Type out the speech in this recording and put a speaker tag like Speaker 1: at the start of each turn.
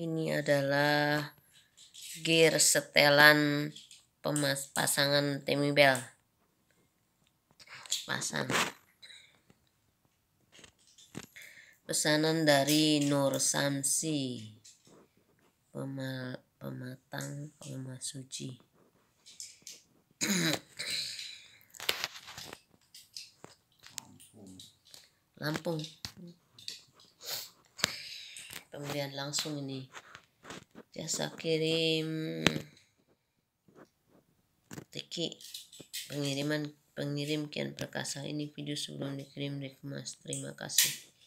Speaker 1: ini adalah gear setelan pemas pasangan Timmy Bell pasang pesanan dari Nur Samsi Pemal, pematang pemasuci Lampung. Lampung pembelian langsung ini jasa kirim teki pengiriman pengirim kian perkasa ini video sebelum dikirim dikemas terima kasih